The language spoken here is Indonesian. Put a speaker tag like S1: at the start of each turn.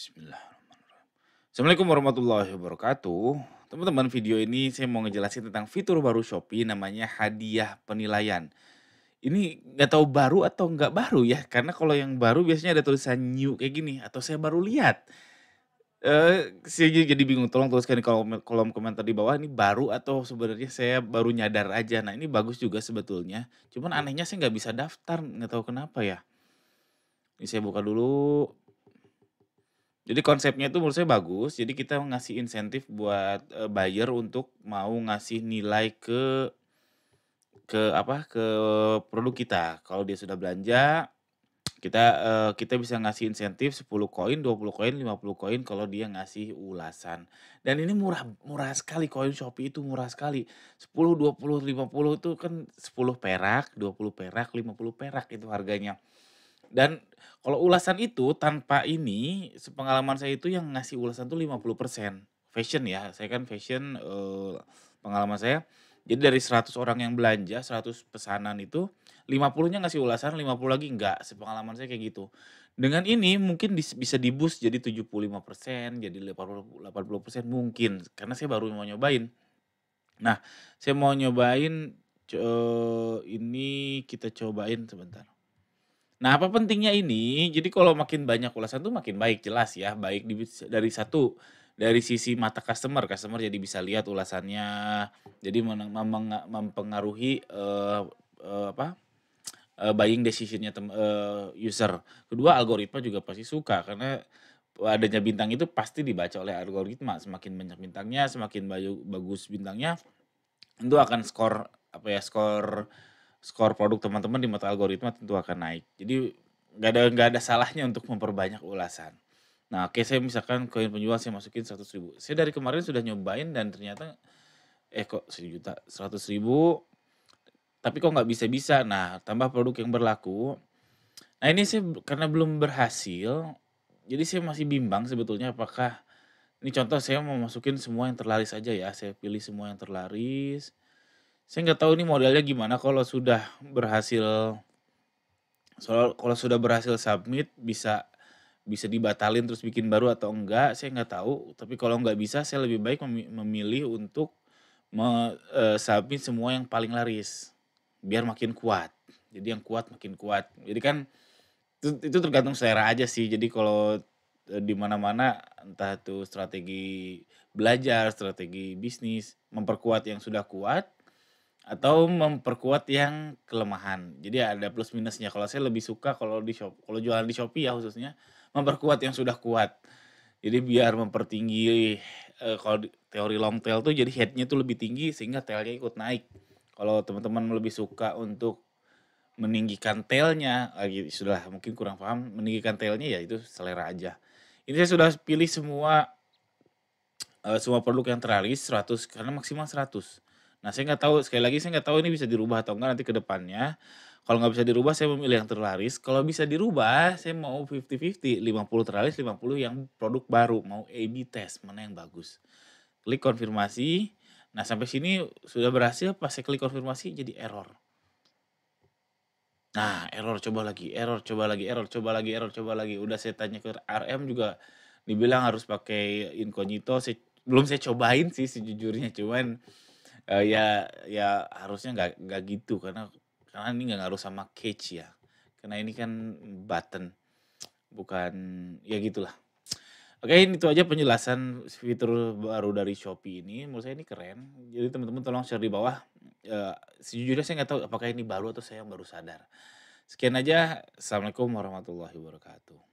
S1: Bismillahirrahmanirrahim. Assalamualaikum warahmatullahi wabarakatuh. Teman-teman, video ini saya mau ngejelasin tentang fitur baru Shopee namanya hadiah penilaian. Ini nggak tahu baru atau nggak baru ya, karena kalau yang baru biasanya ada tulisan new kayak gini, atau saya baru lihat. Eh, uh, saya jadi bingung. Tolong tuliskan di kolom, kolom komentar di bawah ini baru atau sebenarnya saya baru nyadar aja. Nah ini bagus juga sebetulnya. Cuman anehnya saya nggak bisa daftar, nggak tahu kenapa ya. Ini saya buka dulu jadi konsepnya itu menurut saya bagus. Jadi kita ngasih insentif buat eh, buyer untuk mau ngasih nilai ke ke apa ke produk kita. Kalau dia sudah belanja, kita eh, kita bisa ngasih insentif 10 koin, 20 koin, 50 koin kalau dia ngasih ulasan. Dan ini murah murah sekali koin Shopee itu murah sekali. 10, 20, 50 itu kan 10 perak, 20 perak, 50 perak itu harganya. Dan kalau ulasan itu tanpa ini, sepengalaman saya itu yang ngasih ulasan tuh 50%. Fashion ya, saya kan fashion eh, pengalaman saya. Jadi dari 100 orang yang belanja, 100 pesanan itu 50-nya ngasih ulasan, 50 lagi enggak. Sepengalaman saya kayak gitu. Dengan ini mungkin bisa di dibus jadi 75%, jadi 80%, 80% mungkin. Karena saya baru mau nyobain. Nah, saya mau nyobain ini kita cobain sebentar. Nah, apa pentingnya ini? Jadi kalau makin banyak ulasan tuh makin baik jelas ya, baik di, dari satu dari sisi mata customer, customer jadi bisa lihat ulasannya, jadi mempengaruhi uh, uh, apa uh, buying decisionnya tem, uh, user. Kedua algoritma juga pasti suka karena adanya bintang itu pasti dibaca oleh algoritma. Semakin banyak bintangnya, semakin bagus bintangnya, itu akan skor apa ya skor skor produk teman-teman di mata algoritma tentu akan naik. Jadi nggak ada nggak ada salahnya untuk memperbanyak ulasan. Nah, oke saya misalkan koin penjual saya masukin 100 ribu. Saya dari kemarin sudah nyobain dan ternyata eh kok sejuta 100 ribu tapi kok nggak bisa-bisa. Nah, tambah produk yang berlaku. Nah, ini saya karena belum berhasil, jadi saya masih bimbang sebetulnya apakah ini contoh saya mau masukin semua yang terlaris aja ya. Saya pilih semua yang terlaris saya nggak tahu ini modelnya gimana kalau sudah berhasil soal kalau sudah berhasil submit bisa bisa dibatalin terus bikin baru atau enggak saya nggak tahu tapi kalau nggak bisa saya lebih baik memilih untuk me, eh, submit semua yang paling laris biar makin kuat jadi yang kuat makin kuat jadi kan itu, itu tergantung selera aja sih jadi kalau eh, di mana-mana entah itu strategi belajar strategi bisnis memperkuat yang sudah kuat atau memperkuat yang kelemahan. Jadi ada plus minusnya. Kalau saya lebih suka kalau di shop, kalau jualan di Shopee ya khususnya memperkuat yang sudah kuat. Jadi biar mempertinggi e, kalau teori long tail tuh jadi headnya tuh lebih tinggi sehingga tailnya ikut naik. Kalau teman-teman lebih suka untuk meninggikan tailnya, lagi ah, gitu, sudah mungkin kurang paham meninggikan tailnya ya itu selera aja. Ini saya sudah pilih semua e, semua produk yang teralis 100 karena maksimal 100 Nah saya nggak tahu sekali lagi saya nggak tahu ini bisa dirubah atau enggak nanti ke depannya. Kalau nggak bisa dirubah saya memilih yang terlaris. Kalau bisa dirubah saya mau 50-50. 50 terlaris, 50 yang produk baru. Mau A-B test, mana yang bagus. Klik konfirmasi. Nah sampai sini sudah berhasil pas saya klik konfirmasi jadi error. Nah error coba lagi, error coba lagi, error coba lagi, error coba lagi. Udah saya tanya ke RM juga dibilang harus pakai incognito. Saya, belum saya cobain sih sejujurnya cuman uh, ya ya harusnya nggak nggak gitu karena karena ini nggak ngaruh sama catch ya karena ini kan button bukan ya gitulah oke ini itu aja penjelasan fitur baru dari Shopee ini menurut saya ini keren jadi teman-teman tolong share di bawah uh, sejujurnya saya nggak tahu apakah ini baru atau saya yang baru sadar sekian aja assalamualaikum warahmatullahi wabarakatuh